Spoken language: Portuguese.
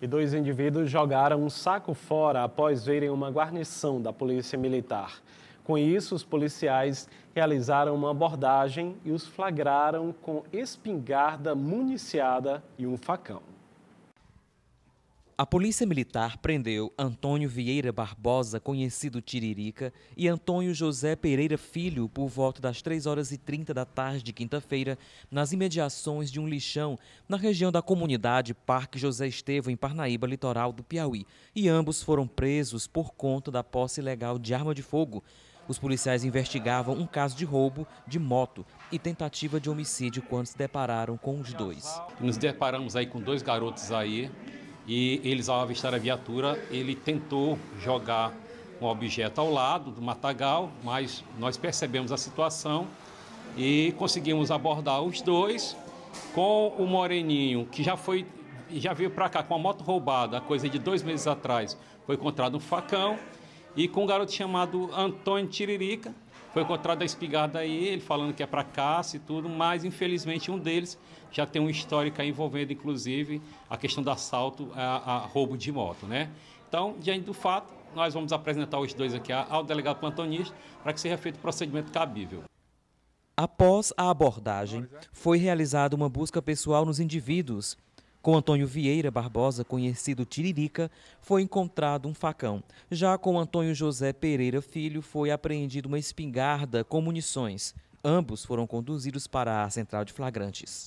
e dois indivíduos jogaram um saco fora após verem uma guarnição da Polícia Militar. Com isso, os policiais realizaram uma abordagem e os flagraram com espingarda municiada e um facão. A Polícia Militar prendeu Antônio Vieira Barbosa, conhecido Tiririca, e Antônio José Pereira Filho por volta das 3 horas e 30 da tarde de quinta-feira, nas imediações de um lixão na região da comunidade Parque José Estevo, em Parnaíba, litoral do Piauí. E ambos foram presos por conta da posse ilegal de arma de fogo. Os policiais investigavam um caso de roubo de moto e tentativa de homicídio quando se depararam com os dois. Nos deparamos aí com dois garotos aí e eles, ao avistar a viatura, ele tentou jogar um objeto ao lado do matagal, mas nós percebemos a situação e conseguimos abordar os dois com o Moreninho, que já foi já veio para cá com a moto roubada, coisa de dois meses atrás, foi encontrado um facão, e com um garoto chamado Antônio Tiririca, foi encontrada a espigada aí, ele falando que é para caça e tudo, mas infelizmente um deles já tem um histórico aí envolvendo inclusive a questão do assalto a, a roubo de moto, né? Então, diante do fato, nós vamos apresentar os dois aqui ao delegado plantonista para que seja feito o procedimento cabível. Após a abordagem, foi realizada uma busca pessoal nos indivíduos com Antônio Vieira Barbosa, conhecido Tiririca, foi encontrado um facão. Já com Antônio José Pereira Filho, foi apreendida uma espingarda com munições. Ambos foram conduzidos para a central de flagrantes.